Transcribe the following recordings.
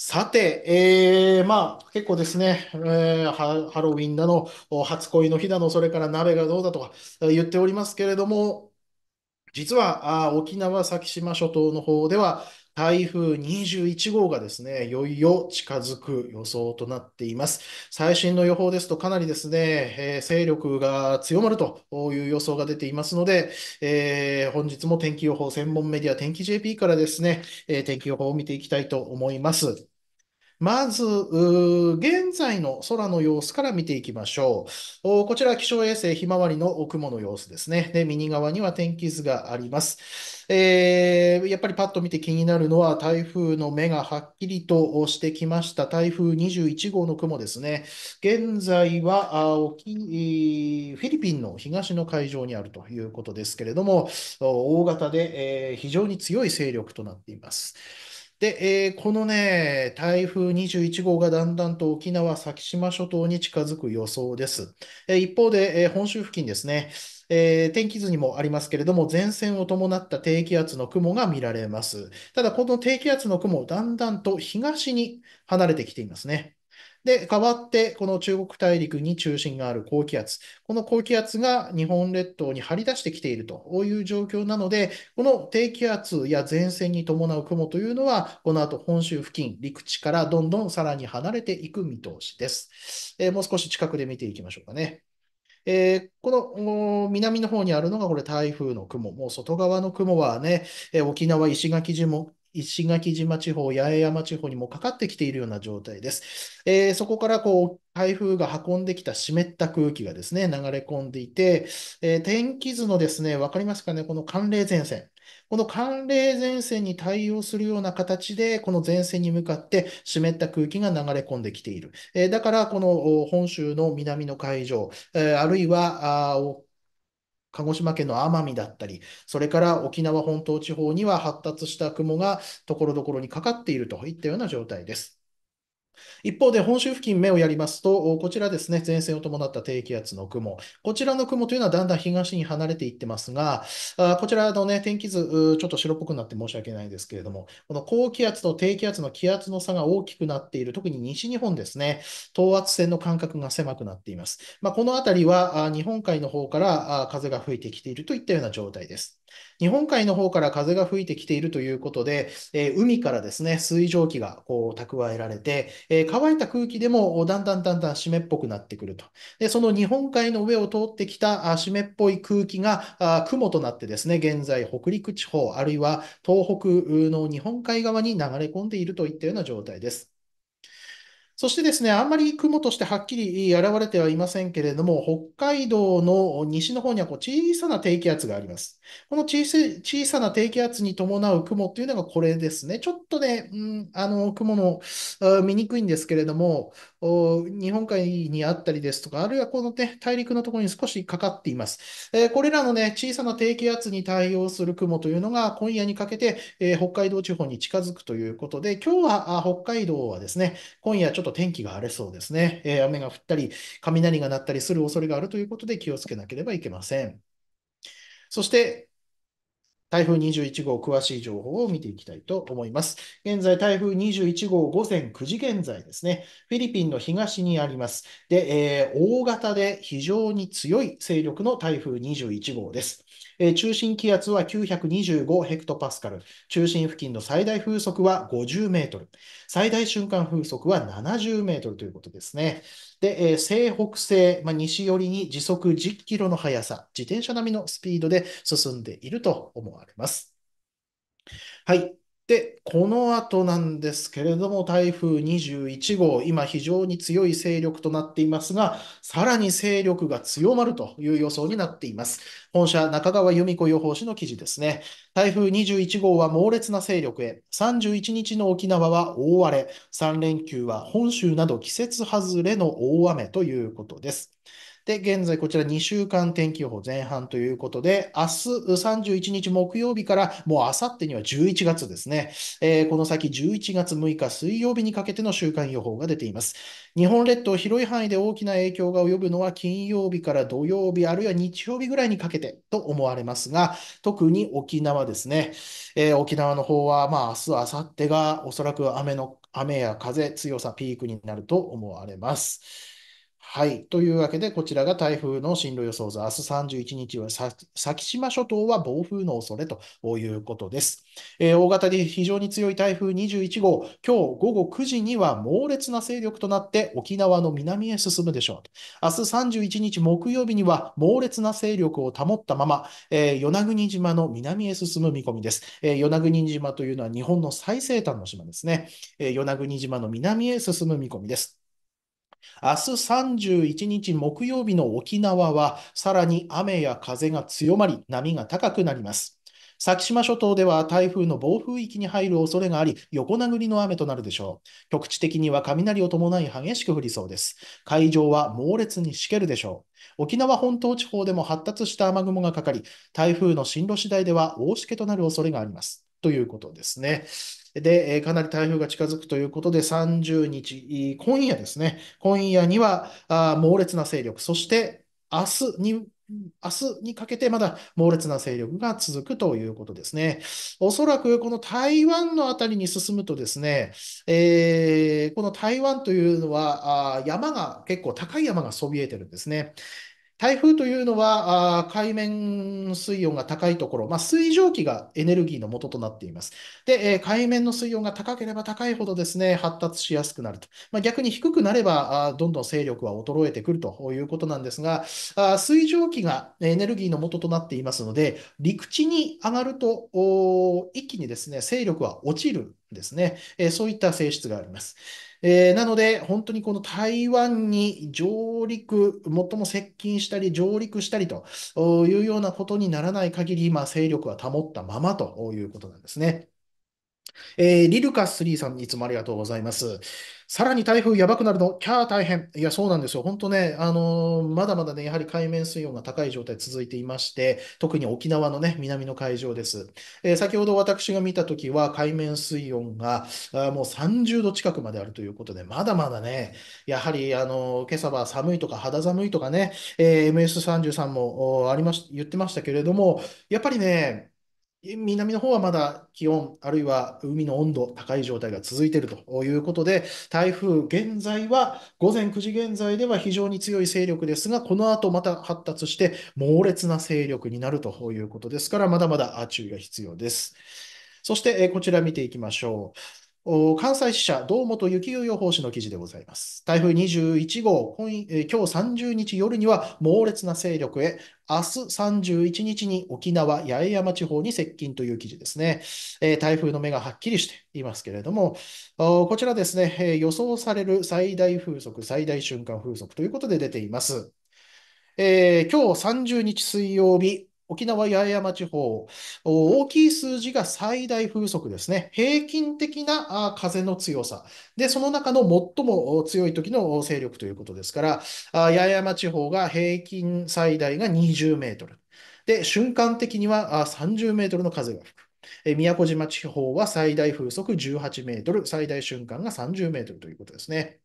さて、えー、まあ、結構ですね、えー、ハロウィンだの、初恋の日だの、それから鍋がどうだとか言っておりますけれども、実はあ沖縄先島諸島の方では、台風21号がですね、いよいよ近づく予想となっています。最新の予報ですと、かなりですね、えー、勢力が強まるという予想が出ていますので、えー、本日も天気予報専門メディア、天気 JP からですね、えー、天気予報を見ていきたいと思います。まず、現在の空の様子から見ていきましょう。こちら、気象衛星ひまわりの雲の様子ですね。で、右側には天気図があります。えー、やっぱりパッと見て気になるのは、台風の目がはっきりとしてきました。台風21号の雲ですね。現在は、沖フィリピンの東の海上にあるということですけれども、大型で、えー、非常に強い勢力となっています。で、えー、このね、台風21号がだんだんと沖縄、先島諸島に近づく予想です。えー、一方で、えー、本州付近ですね、えー、天気図にもありますけれども、前線を伴った低気圧の雲が見られます。ただ、この低気圧の雲、だんだんと東に離れてきていますね。で、変わって、この中国大陸に中心がある高気圧、この高気圧が日本列島に張り出してきているという状況なので、この低気圧や前線に伴う雲というのは、この後本州付近、陸地からどんどんさらに離れていく見通しです。えー、もう少し近くで見ていきましょうかね。えー、この南の方にあるのがこれ台風の雲、もう外側の雲はね、えー、沖縄、石垣島石垣島地方、八重山地方にもかかってきているような状態です。えー、そこからこう台風が運んできた湿った空気がですね、流れ込んでいて、えー、天気図のですね、分かりますかね、この寒冷前線。この寒冷前線に対応するような形で、この前線に向かって湿った空気が流れ込んできている。えー、だから、この本州の南の海上、えー、あるいは、鹿児島県の奄美だったり、それから沖縄本島地方には発達した雲がところどころにかかっているといったような状態です。一方で本州付近目をやりますと、こちらですね、前線を伴った低気圧の雲。こちらの雲というのはだんだん東に離れていってますが、こちらのね、天気図、ちょっと白っぽくなって申し訳ないんですけれども、この高気圧と低気圧の気圧の差が大きくなっている、特に西日本ですね、等圧線の間隔が狭くなっています。まあ、この辺りは日本海の方から風が吹いてきているといったような状態です。日本海の方から風が吹いてきているということで、えー、海からですね、水蒸気がこう蓄えられて、えー、乾いた空気でもだんだんだんだん湿っぽくなってくると。で、その日本海の上を通ってきた湿っぽい空気があ雲となってですね、現在北陸地方、あるいは東北の日本海側に流れ込んでいるといったような状態です。そしてですね、あんまり雲としてはっきり現れてはいませんけれども、北海道の西の方にはこう小さな低気圧があります。この小さな低気圧に伴う雲というのがこれですね。ちょっとね、うん、あの雲の見にくいんですけれども、日本海にあったりですとか、あるいはこの、ね、大陸のところに少しかかっています。えー、これらの、ね、小さな低気圧に対応する雲というのが今夜にかけて、えー、北海道地方に近づくということで、今日は北海道はですね、今夜ちょっと天気が荒れそうですね。えー、雨が降ったり、雷が鳴ったりする恐れがあるということで気をつけなければいけません。そして、台風21号詳しい情報を見ていきたいと思います。現在、台風21号午前9時現在ですね、フィリピンの東にあります。で、えー、大型で非常に強い勢力の台風21号です。え中心気圧は925ヘクトパスカル、中心付近の最大風速は50メートル、最大瞬間風速は70メートルということですね。で、えー、西北西、まあ、西寄りに時速10キロの速さ、自転車並みのスピードで進んでいると思われます。はい。で、この後なんですけれども、台風21号、今非常に強い勢力となっていますが、さらに勢力が強まるという予想になっています。本社中川由美子予報士の記事ですね。台風21号は猛烈な勢力へ、31日の沖縄は大荒れ、3連休は本州など季節外れの大雨ということです。で、現在こちら2週間天気予報前半ということで、明日31日木曜日からもうあさってには11月ですね、えー、この先11月6日水曜日にかけての週間予報が出ています。日本列島広い範囲で大きな影響が及ぶのは金曜日から土曜日あるいは日曜日ぐらいにかけてと思われますが、特に沖縄ですね、えー、沖縄の方はまあ明日、あさってがおそらく雨の雨や風強さピークになると思われます。はい。というわけで、こちらが台風の進路予想図。明日31日は先島諸島は暴風の恐れということです、えー、大型で非常に強い台風21号、今日午後9時には猛烈な勢力となって沖縄の南へ進むでしょう。明日31日木曜日には猛烈な勢力を保ったまま、えー、与那国島の南へ進む見込みです、えー、与那国島というのは日本の最西端の島ですね。え与那国島の南へ進む見込みです。明日31日木曜日の沖縄は、さらに雨や風が強まり、波が高くなります。先島諸島では台風の暴風域に入る恐れがあり、横殴りの雨となるでしょう。局地的には雷を伴い激しく降りそうです。海上は猛烈にしけるでしょう。沖縄本島地方でも発達した雨雲がかかり、台風の進路次第では大しけとなる恐れがあります。ということですね。で、かなり台風が近づくということで、30日、今夜ですね、今夜には猛烈な勢力、そして明日に明日にかけてまだ猛烈な勢力が続くということですね。おそらくこの台湾のあたりに進むとですね、えー、この台湾というのはあ山が結構高い山がそびえてるんですね。台風というのは、あ海面水温が高いところ、まあ、水蒸気がエネルギーの元となっています。で、えー、海面の水温が高ければ高いほどですね、発達しやすくなると。まあ、逆に低くなればあ、どんどん勢力は衰えてくるということなんですが、あ水蒸気がエネルギーの元となっていますので、陸地に上がると、一気にですね、勢力は落ちるんですね。えー、そういった性質があります。えー、なので、本当にこの台湾に上陸、最も接近したり、上陸したりというようなことにならない限り、まあ、勢力は保ったままということなんですね。えー、リルカス3さん、いつもありがとうございます。さらに台風やばくなるの、キャー大変。いや、そうなんですよ。本当ね、あのー、まだまだね、やはり海面水温が高い状態続いていまして、特に沖縄のね、南の海上です。えー、先ほど私が見たときは、海面水温があもう30度近くまであるということで、まだまだね、やはり、あのー、今朝は寒いとか肌寒いとかね、え MS33 もありまし、言ってましたけれども、やっぱりね、南の方はまだ気温、あるいは海の温度、高い状態が続いているということで、台風、現在は午前9時現在では非常に強い勢力ですが、この後また発達して猛烈な勢力になるということですから、まだまだ注意が必要です。そして、こちら見ていきましょう。関西支社、堂本幸雄予報士の記事でございます。台風21号、今今日30日夜には猛烈な勢力へ、明日31日に沖縄・八重山地方に接近という記事ですね。えー、台風の目がはっきりしていますけれども、こちらですね、えー、予想される最大風速、最大瞬間風速ということで出ています。えー、今日30日水曜日、沖縄八重山地方、大きい数字が最大風速ですね。平均的な風の強さ。で、その中の最も強い時の勢力ということですから、八重山地方が平均最大が20メートル。で、瞬間的には30メートルの風が吹く。宮古島地方は最大風速18メートル、最大瞬間が30メートルということですね。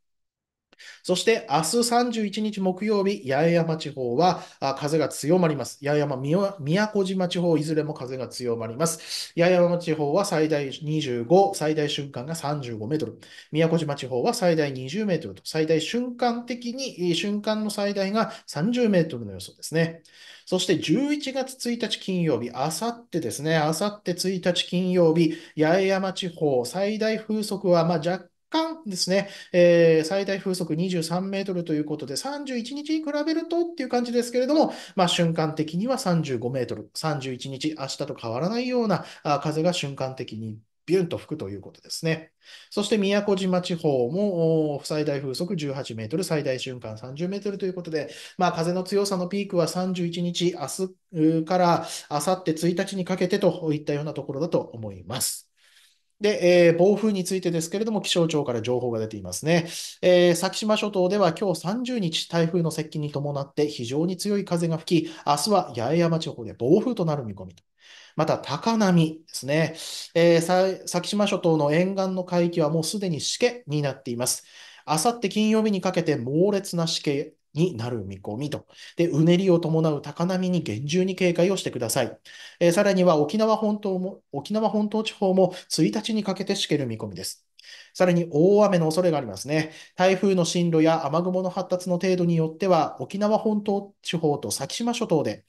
そして明日31日木曜日、八重山地方は風が強まります。八重山、宮古島地方、いずれも風が強まります。八重山地方は最大25、最大瞬間が35メートル。宮古島地方は最大20メートルと、最大瞬間的に、瞬間の最大が30メートルの予想ですね。そして11月1日金曜日、あさってですね、あさって1日金曜日、八重山地方、最大風速はま若間ですね、えー、最大風速23メートルということで、31日に比べるとっていう感じですけれども、まあ、瞬間的には35メートル、31日、明日と変わらないような風が瞬間的にビュンと吹くということですね。そして宮古島地方も最大風速18メートル、最大瞬間30メートルということで、まあ、風の強さのピークは31日、明日からあさって1日にかけてといったようなところだと思います。で、えー、暴風についてですけれども、気象庁から情報が出ていますね。えー、先島諸島では今日30日、台風の接近に伴って非常に強い風が吹き、明日は八重山地方で暴風となる見込みと。また、高波ですね、えー、先島諸島の沿岸の海域はもうすでにしけになっています。あさって金曜日にかけて猛烈なしけになる見込みと。で、うねりを伴う高波に厳重に警戒をしてください。えー、さらには沖縄本島も、沖縄本島地方も1日にかけてしける見込みです。さらに大雨の恐れがありますね。台風の進路や雨雲の発達の程度によっては、沖縄本島地方と先島諸島で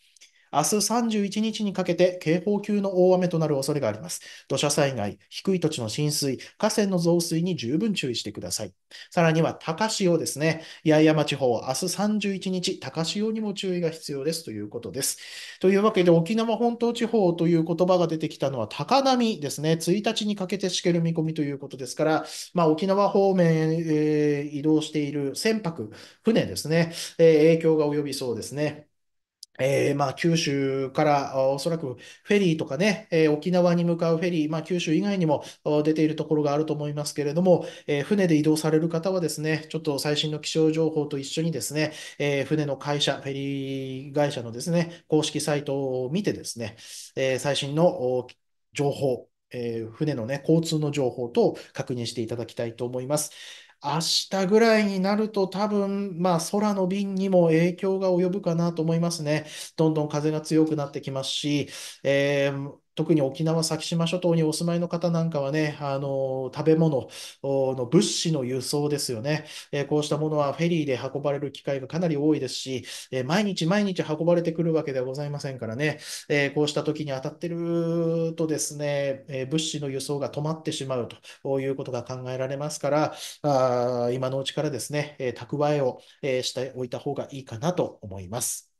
明日31日にかけて警報級の大雨となる恐れがあります。土砂災害、低い土地の浸水、河川の増水に十分注意してください。さらには高潮ですね。八重山地方、明日31日、高潮にも注意が必要ですということです。というわけで、沖縄本島地方という言葉が出てきたのは高波ですね。1日にかけてしける見込みということですから、まあ、沖縄方面へ移動している船舶、船ですね、え影響が及びそうですね。えー、まあ、九州からおそらくフェリーとかね、えー、沖縄に向かうフェリー、まあ、九州以外にも出ているところがあると思いますけれども、えー、船で移動される方はですね、ちょっと最新の気象情報と一緒にですね、え船の会社、フェリー会社のですね、公式サイトを見てですね、え最新の情報、え船のね、交通の情報等を確認していただきたいと思います。明日ぐらいになると多分、まあ空の便にも影響が及ぶかなと思いますね。どんどん風が強くなってきますし、えー、特に沖縄、先島諸島にお住まいの方なんかはね、あの食べ物の物資の輸送ですよね、えこうしたものはフェリーで運ばれる機会がかなり多いですし、え毎日毎日運ばれてくるわけではございませんからね、えこうした時に当たってるとですね、え物資の輸送が止まってしまうということが考えられますから、あ今のうちからですね、え蓄えを、えしておいた方がいいかなと思います。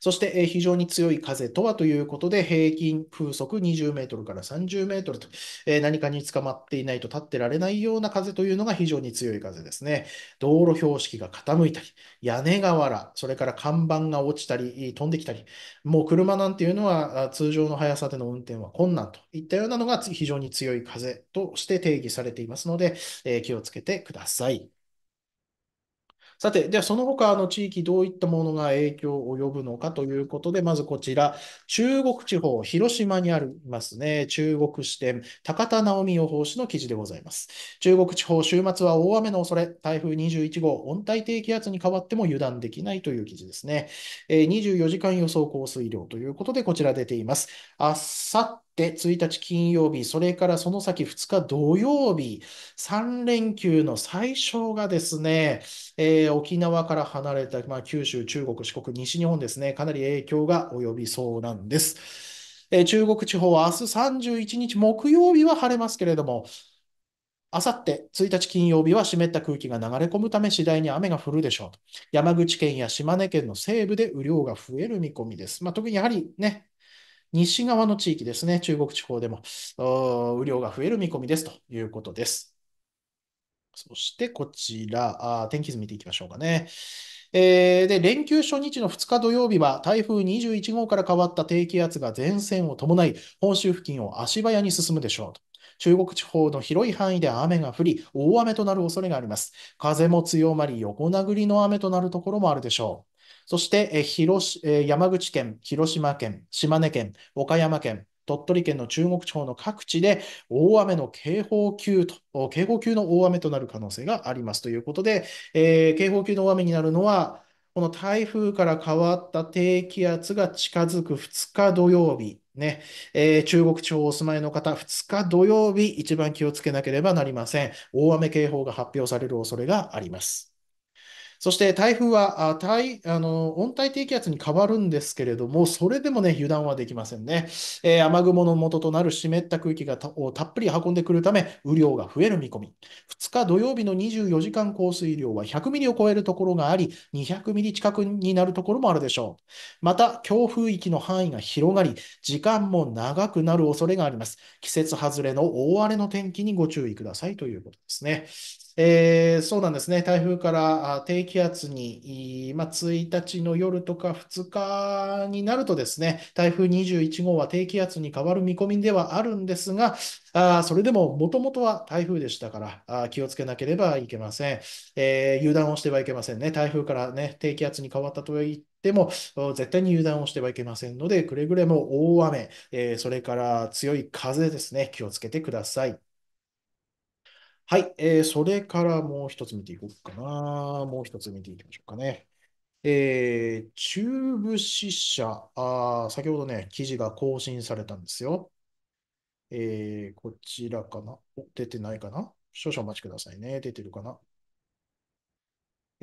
そして、え非常に強い風とはということで、平均風速20メートルから30メートルと、え何かに捕まっていないと立ってられないような風というのが非常に強い風ですね。道路標識が傾いたり、屋根瓦、それから看板が落ちたり、飛んできたり、もう車なんていうのは通常の速さでの運転は困難といったようなのが非常に強い風として定義されていますので、え気をつけてください。さて、ではその他の地域、どういったものが影響を及ぶのかということで、まずこちら、中国地方、広島にありますね、中国支店、高田直美予報士の記事でございます。中国地方、週末は大雨の恐れ、台風21号、温帯低気圧に変わっても油断できないという記事ですね。24時間予想降水量ということで、こちら出ています。あさっって1日金曜日、それからその先2日土曜日、3連休の最初がですね、えー、沖縄から離れた、まあ、九州、中国、四国、西日本ですね、かなり影響が及びそうなんです。えー、中国地方は明日31日木曜日は晴れますけれども、あさって1日金曜日は湿った空気が流れ込むため次第に雨が降るでしょう山口県や島根県の西部で雨量が増える見込みです。まあ、特にやはりね、西側の地域ですね、中国地方でも雨量が増える見込みですということです。そしてこちら、あ天気図見ていきましょうかね。えー、で連休初日の2日土曜日は台風21号から変わった低気圧が前線を伴い本州付近を足早に進むでしょうと。中国地方の広い範囲で雨が降り大雨となる恐れがあります。風も強まり横殴りの雨となるところもあるでしょう。そして、広山口県、広島県、島根県、岡山県、鳥取県の中国地方の各地で大雨の警報級と、警報級の大雨となる可能性がありますということで、えー、警報級の大雨になるのは、この台風から変わった低気圧が近づく2日土曜日、ね、えー、中国地方お住まいの方、2日土曜日、一番気をつけなければなりません。大雨警報が発表される恐れがあります。そして台風はあ台あの温帯低気圧に変わるんですけれども、それでも、ね、油断はできませんね、えー、雨雲の元となる湿った空気がたたっぷり運んでくるため、雨量が増える見込み。2日土曜日の24時間降水量は100ミリを超えるところがあり、200ミリ近くになるところもあるでしょう。また、強風域の範囲が広がり、時間も長くなる恐れがあります。季節外れの大荒れの天気にご注意くださいということですね。えー、そうなんですね。台風から低気圧に、まあ、1日の夜とか2日になるとですね、台風21号は低気圧に変わる見込みではあるんですが、あそれでももともとは台風でしたからあ気をつけなければいけません、えー、油断をしてはいけませんね。台風からね、低気圧に変わったといっても、絶対に油断をしてはいけませんので、くれぐれも大雨、えー、それから強い風ですね、気をつけてください。はい、えー、それからもう一つ見ていこうかな。もう一つ見ていきましょうかね。えー、中部支社あ、先ほどね、記事が更新されたんですよ。えー、こちらかな出てないかな少々お待ちくださいね。出てるかな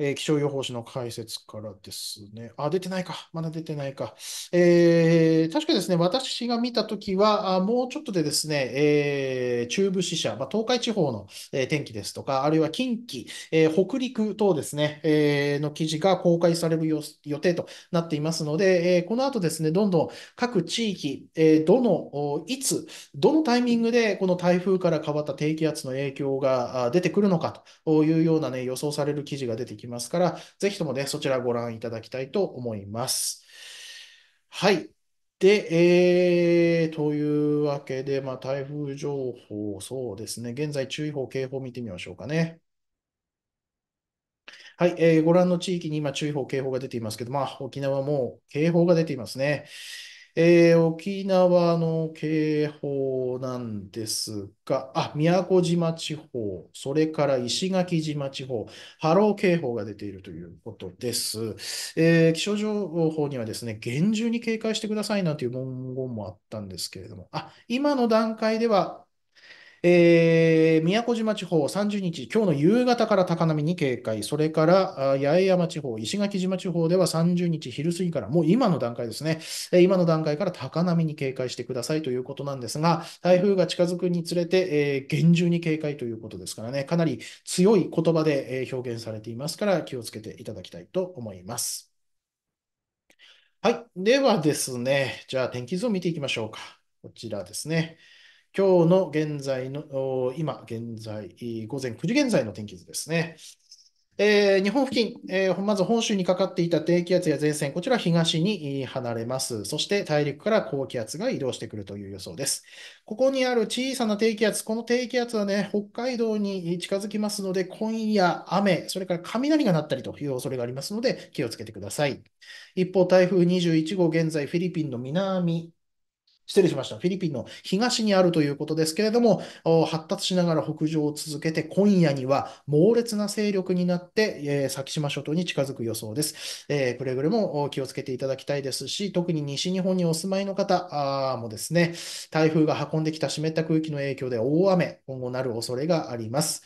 えー、気象予報士の解説からですね。あ、出てないか。まだ出てないか。えー、確かですね、私が見たときはあ、もうちょっとでですね、えー、中部支社、まあ、東海地方の、えー、天気ですとか、あるいは近畿、えー、北陸等ですね、えー、の記事が公開される予定となっていますので、えー、この後ですね、どんどん各地域、えー、どの、いつ、どのタイミングでこの台風から変わった低気圧の影響が出てくるのかというようなね、予想される記事が出てきます。ますから、ぜひともね、そちらご覧いただきたいと思います。はい。で、えー、というわけで、まあ、台風情報、そうですね。現在、注意報、警報見てみましょうかね。はい、えー、ご覧の地域に今、注意報、警報が出ていますけど、まあ、沖縄も警報が出ていますね。えー、沖縄の警報なんですが、あ、宮古島地方、それから石垣島地方、波浪警報が出ているということです。えー、気象情報にはですね、厳重に警戒してくださいなんていう文言もあったんですけれども、あ、今の段階ではえー、宮古島地方30日、今日の夕方から高波に警戒、それから八重山地方、石垣島地方では30日昼過ぎから、もう今の段階ですね、今の段階から高波に警戒してくださいということなんですが、台風が近づくにつれて、えー、厳重に警戒ということですからね、かなり強い言葉で表現されていますから、気をつけていただきたいと思います。はい。ではですね、じゃあ天気図を見ていきましょうか。こちらですね。今日の現在の、今現在、午前9時現在の天気図ですね。えー、日本付近、えー、まず本州にかかっていた低気圧や前線、こちら東に離れます。そして大陸から高気圧が移動してくるという予想です。ここにある小さな低気圧、この低気圧はね、北海道に近づきますので、今夜雨、それから雷が鳴ったりという恐れがありますので、気をつけてください。一方、台風21号、現在フィリピンの南失礼しました。フィリピンの東にあるということですけれども、発達しながら北上を続けて、今夜には猛烈な勢力になって、えー、先島諸島に近づく予想です。えー、くれぐれも気をつけていただきたいですし、特に西日本にお住まいの方もですね、台風が運んできた湿った空気の影響で大雨、今後なる恐れがあります。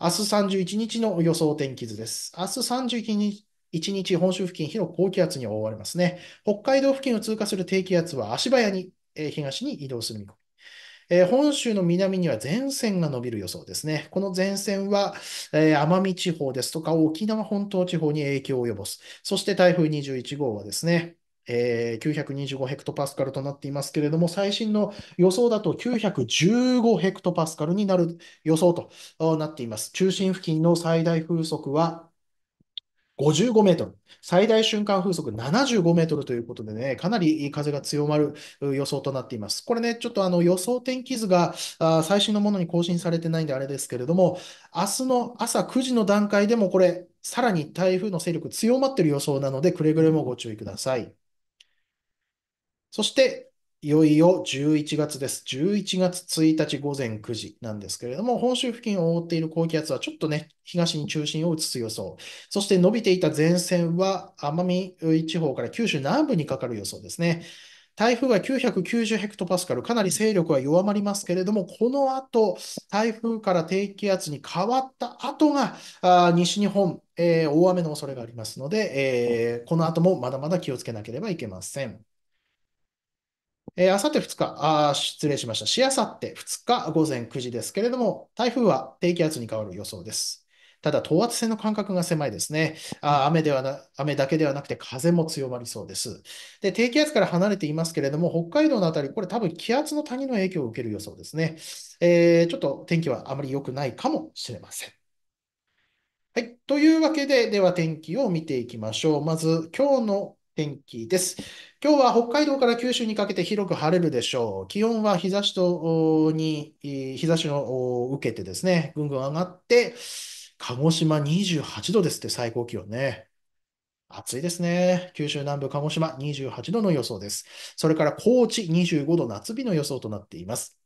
明日31日の予想天気図です。明日31日1日本州付近広く高気圧に覆われますね。北海道付近を通過する低気圧は足早にえ東に移動する見込み。え本州の南には前線が伸びる予想ですね。この前線は、え奄美地方ですとか沖縄本島地方に影響を及ぼす。そして台風21号はですね、えー、925ヘクトパスカルとなっていますけれども、最新の予想だと915ヘクトパスカルになる予想となっています。中心付近の最大風速は55メートル、最大瞬間風速75メートルということでね、かなり風が強まる予想となっています。これね、ちょっとあの予想天気図が最新のものに更新されてないんであれですけれども、明日の朝9時の段階でもこれ、さらに台風の勢力強まっている予想なので、くれぐれもご注意ください。そして、いよいよ11月です。11月1日午前9時なんですけれども、本州付近を覆っている高気圧はちょっとね、東に中心を移す予想。そして伸びていた前線は奄美地方から九州南部にかかる予想ですね。台風は990ヘクトパスカル、かなり勢力は弱まりますけれども、この後、台風から低気圧に変わった後が、あ西日本、えー、大雨の恐れがありますので、えー、この後もまだまだ気をつけなければいけません。えー、あさって2日、あ失礼しました。しあさって2日午前9時ですけれども、台風は低気圧に変わる予想です。ただ、等圧線の間隔が狭いですね。あ雨ではな雨だけではなくて、風も強まりそうです。で、低気圧から離れていますけれども、北海道のあたり、これ多分気圧の谷の影響を受ける予想ですね。えー、ちょっと天気はあまり良くないかもしれません。はい。というわけで、では天気を見ていきましょう。まず、今日の天気です。今日は北海道から九州にかけて広く晴れるでしょう。気温は日差しとに日差しを受けてですね、ぐんぐん上がって、鹿児島28度ですって最高気温ね。暑いですね。九州南部、鹿児島28度の予想です。それから高知25度夏日の予想となっています。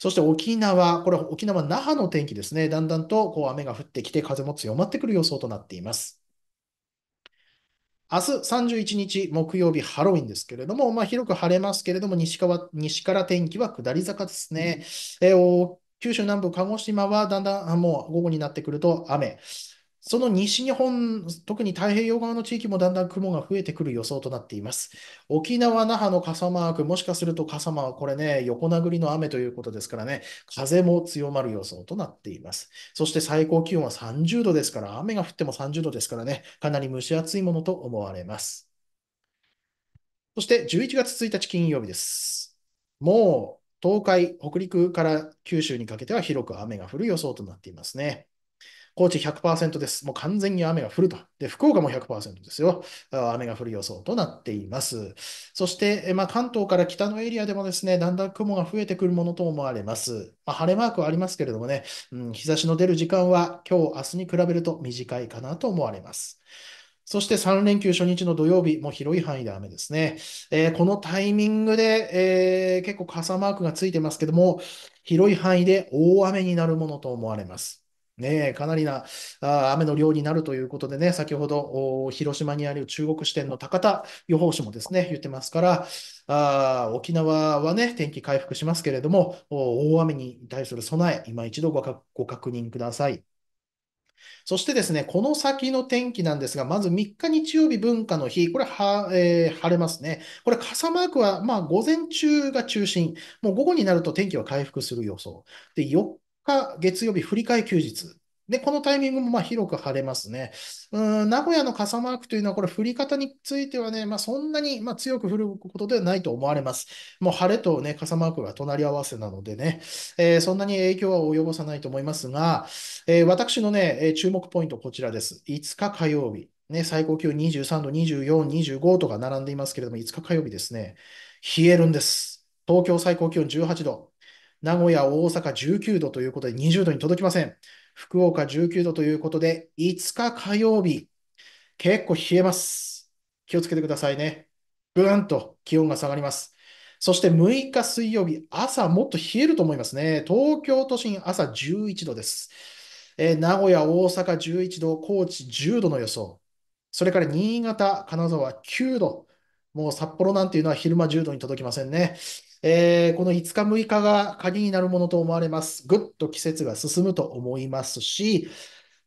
そして沖縄、これ沖縄、那覇の天気ですね。だんだんとこう雨が降ってきて、風も強まってくる予想となっています。明日31日木曜日ハロウィンですけれども、まあ、広く晴れますけれども西川、西から天気は下り坂ですね。えー、九州南部、鹿児島はだんだんもう午後になってくると雨。その西日本、特に太平洋側の地域もだんだん雲が増えてくる予想となっています。沖縄、那覇の傘マーク、もしかすると傘マーク、これね、横殴りの雨ということですからね、風も強まる予想となっています。そして最高気温は30度ですから、雨が降っても30度ですからね、かなり蒸し暑いものと思われます。そして11月1日金曜日です。もう東海、北陸から九州にかけては広く雨が降る予想となっていますね。高知100%です。もう完全に雨が降ると。で、福岡も100%ですよ。雨が降る予想となっています。そして、まあ、関東から北のエリアでもですね、だんだん雲が増えてくるものと思われます。まあ、晴れマークはありますけれどもね、うん、日差しの出る時間は今日、明日に比べると短いかなと思われます。そして3連休初日の土曜日、も広い範囲で雨ですね。えー、このタイミングで、えー、結構傘マークがついてますけども、広い範囲で大雨になるものと思われます。ね、かなりなあ雨の量になるということでね、先ほど広島にある中国支店の高田予報士もですね、言ってますから、あ沖縄はね、天気回復しますけれども、大雨に対する備え、今一度ごかご確認ください。そしてですね、この先の天気なんですが、まず3日日曜日文化の日、これは、えー、晴れますね。これ傘マークは、まあ、午前中が中心、もう午後になると天気は回復する予想。で、4か月曜日振り替え休日。で、このタイミングもまあ広く晴れますね。うん、名古屋の傘マークというのは、これ降り方についてはね、まあ、そんなにま強く降ることではないと思われます。もう晴れとね、傘マークが隣り合わせなのでね、えー、そんなに影響は及ぼさないと思いますが、えー、私のね、注目ポイントこちらです。5日火曜日。ね、最高気温23度、24、25とか並んでいますけれども、5日火曜日ですね、冷えるんです。東京最高気温18度、名古屋、大阪19度ということで20度に届きません。福岡19度ということで、5日火曜日、結構冷えます。気をつけてくださいね。ぐーんと気温が下がります。そして6日水曜日、朝もっと冷えると思いますね。東京都心朝11度です。えー、名古屋、大阪11度、高知10度の予想。それから新潟、金沢9度。もう札幌なんていうのは昼間10度に届きませんね。えー、この5日、6日が鍵になるものと思われます。ぐっと季節が進むと思いますし、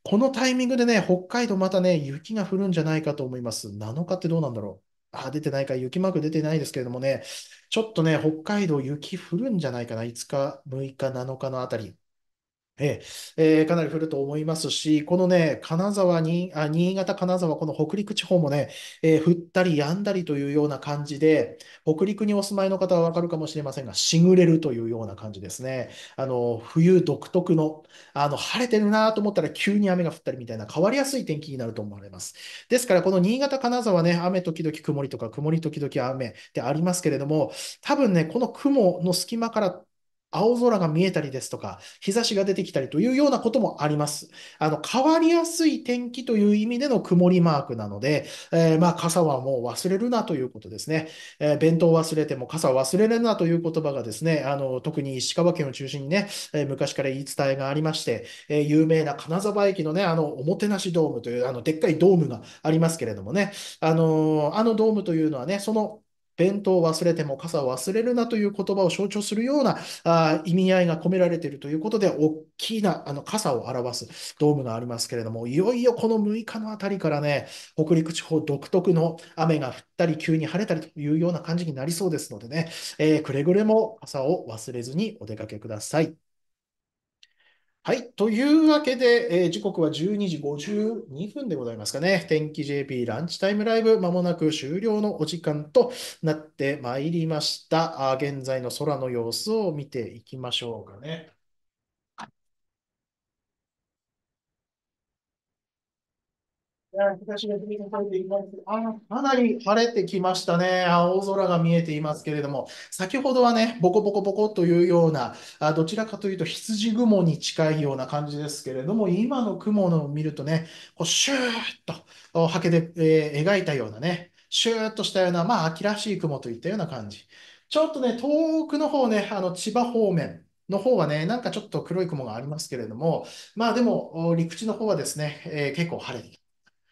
このタイミングでね、北海道またね、雪が降るんじゃないかと思います。7日ってどうなんだろう。あ、出てないか、雪マーク出てないですけれどもね、ちょっとね、北海道雪降るんじゃないかな、5日、6日、7日のあたり。ええー、かなり降ると思いますし、このね、金沢に、あ、新潟、金沢、この北陸地方もね、えー、降ったり止んだりというような感じで、北陸にお住まいの方はわかるかもしれませんが、しぐれるというような感じですね。あの、冬独特の、あの、晴れてるなと思ったら急に雨が降ったりみたいな変わりやすい天気になると思われます。ですから、この新潟、金沢ね、雨時々曇りとか、曇り時々雨ってありますけれども、多分ね、この雲の隙間から青空が見えたりですとか、日差しが出てきたりというようなこともあります。あの、変わりやすい天気という意味での曇りマークなので、えー、まあ、傘はもう忘れるなということですね。えー、弁当忘れても傘忘れるなという言葉がですね、あの、特に石川県を中心にね、え昔から言い伝えがありまして、え有名な金沢駅のね、あの、おもてなしドームという、あの、でっかいドームがありますけれどもね、あのあのドームというのはね、その弁当を忘れても傘を忘れるなという言葉を象徴するようなあ意味合いが込められているということで、大きなあの傘を表すドームがありますけれども、いよいよこの6日のあたりからね、北陸地方独特の雨が降ったり、急に晴れたりというような感じになりそうですのでね、えー、くれぐれも傘を忘れずにお出かけください。はい。というわけで、えー、時刻は12時52分でございますかね。天気 JP ランチタイムライブ、まもなく終了のお時間となってまいりました。あ現在の空の様子を見ていきましょうかね。いいます。あかなり晴れてきましたね。青空が見えていますけれども、先ほどはね、ボコボコボコというような、あどちらかというと羊雲に近いような感じですけれども、今の雲のを見るとね、こうシューッとはけで、えー、描いたようなね、シューッとしたような、まあ、秋らしい雲といったような感じ。ちょっとね、遠くの方ね、あの千葉方面、の方はね、なんかちょっと黒い雲がありますけれども、まあでも陸地の方はですね、えー、結構晴れて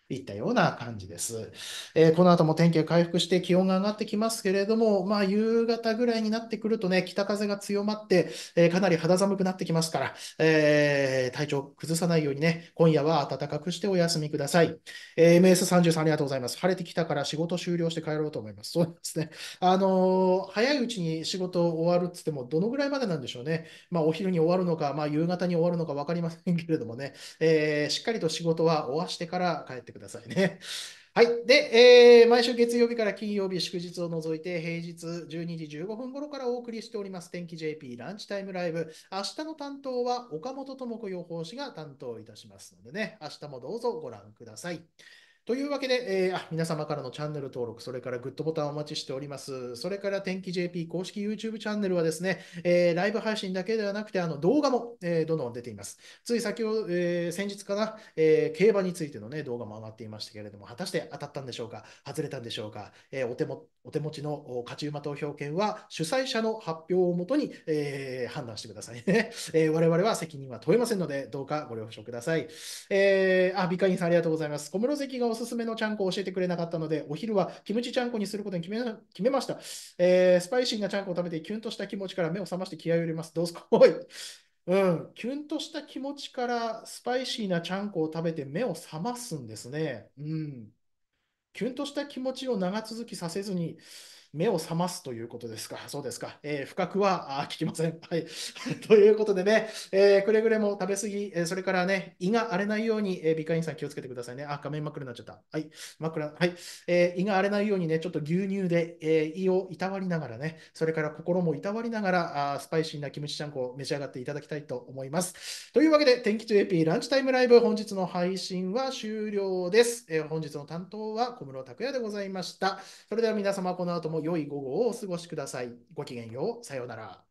いったような感じです。えー、この後も天気が回復して気温が上がってきますけれども、まあ、夕方ぐらいになってくるとね、北風が強まって、えー、かなり肌寒くなってきますから、えー、体調崩さないようにね、今夜は暖かくしてお休みください。え MS33 ありがとうございます。晴れてきたから仕事終了して帰ろうと思います。そうですね。あの早いうちに仕事終わるっつっても、どのぐらいまでなんでしょうね。まあ、お昼に終わるのか、まあ、夕方に終わるのか分かりませんけれどもね、えしっかりと仕事は終わしてから帰ってくださいね。はい。で、えー、毎週月曜日から金曜日、祝日を除いて、平日12時15分頃からお送りしております、天気 JP ランチタイムライブ。明日の担当は岡本智子予報士が担当いたしますのでね、明日もどうぞご覧ください。というわけで、えー、あ皆様からのチャンネル登録、それからグッドボタンお待ちしております。それから天気 JP 公式 YouTube チャンネルはですね、えー、ライブ配信だけではなくて、あの動画も、えー、どんどん出ています。つい先ほど、えー、先日かな、え競馬についての、ね、動画も上がっていましたけれども、果たして当たったんでしょうか、外れたんでしょうか、えお手もお手持ちの勝ち馬投票権は主催者の発表をもとに、え判断してくださいね、え我々は責任は問えませんので、どうかご了承ください。えー、あ、美化員さんありがとうございます。小室関おすすめのちゃんこを教えてくれなかったので、お昼はキムチちゃんこにすることに決め決めました、えー、スパイシーなちゃんこを食べてキュンとした気持ちから目を覚まして気合を入れます。どうすおい。うん、キュンとした気持ちからスパイシーなちゃんこを食べて目を覚ますんですね。うん、キュンとした気持ちを長続きさせずに、目を覚ますということですか。そうですか。えー、深くはあ聞きません。はい。ということでね、えー、くれぐれも食べ過ぎ、えそれからね、胃が荒れないように、えー、美化院さん気をつけてくださいね。あ、画面真っ暗になっちゃった。はい。真っ暗。はい。えー、胃が荒れないようにね、ちょっと牛乳で、え胃をいたわりながらね、それから心もいたわりながら、あスパイシーなキムチちゃんこを召し上がっていただきたいと思います。というわけで、天気中 AP ランチタイムライブ、本日の配信は終了です。え本日の担当は小室拓也でございました。それでは皆様、この後も良い午後をお過ごしください。ごきげんよう。さようなら。